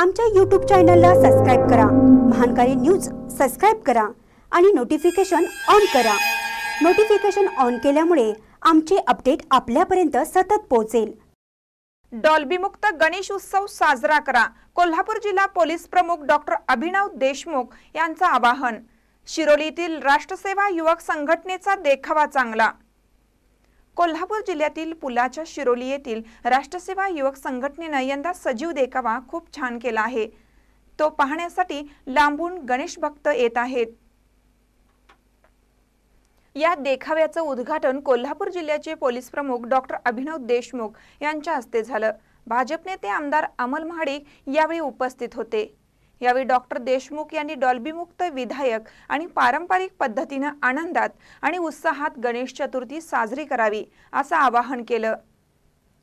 आमच्या यूट्यूब चॅनलला सबस्क्राईब करा महानकारी न्यूज सबस्क्राईब करा आणि नोटिफिकेशन ऑन करा नोटिफिकेशन ऑन केल्यामुळे आमचे अपडेट आपल्यापर्यंत सतत पोहोचेल डॉल्बीमुक्त गणेश उत्सव साजरा करा कोल्हापूर जिल्हा पोलीस प्रमुख डॉक्टर अभिनव देशमुख यांचं आवाहन शिरोलीतील राष्ट्रसेवा युवक संघटनेचा देखावा चांगला कोल्हापूर जिल्ह्यातील पुलाच्या शिरोली येथील राष्ट्रसेवा युवक संघटनेनं यंदा सजीव देखावा खूप छान केला आहे तो पाहण्यासाठी लांबून गणेश भक्त येत आहेत या देखाव्याचं उद्घाटन कोल्हापूर जिल्ह्याचे पोलीस प्रमुख डॉक्टर अभिनव देशमुख यांच्या हस्ते झालं भाजप नेते आमदार अमल महाडिक यावेळी उपस्थित होते यावेळी डॉक्टर देशमुख यांनी डॉल्बीमुक्त विधायक आणि पारंपरिक पद्धतीनं आनंदात आणि उत्साहात गणेश चतुर्थी साजरी करावी असं आवाहन केलं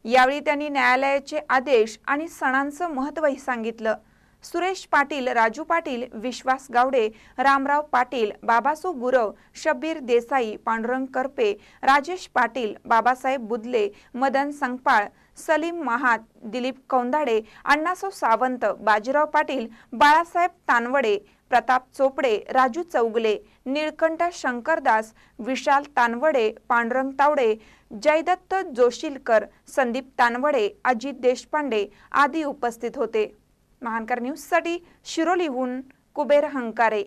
यावेळी त्यांनी न्यायालयाचे आदेश आणि सणांचं महत्त्वही सांगितलं सुरेश पाटील राजू पाटील विश्वास गावडे रामराव पाटील बाबासू गुरव शब्बीर देसाई पांडुरंग करपे राजेश पाटील बाबासाहेब बुदले मदन संगपाळ सलीम महात दिलीप कौंदाडे अण्णासो सावंत बाजीराव पाटील बाळासाहेब तानवडे प्रताप चोपडे राजू चौगले निळकंठ शंकरदास विशाल तानवडे पांडुरंग तावडे जयदत्त जोशीलकर संदीप तानवडे अजित देशपांडे आदी उपस्थित होते महानकर न्यूजसाठी शिरोलीहून कुबेर हंकारे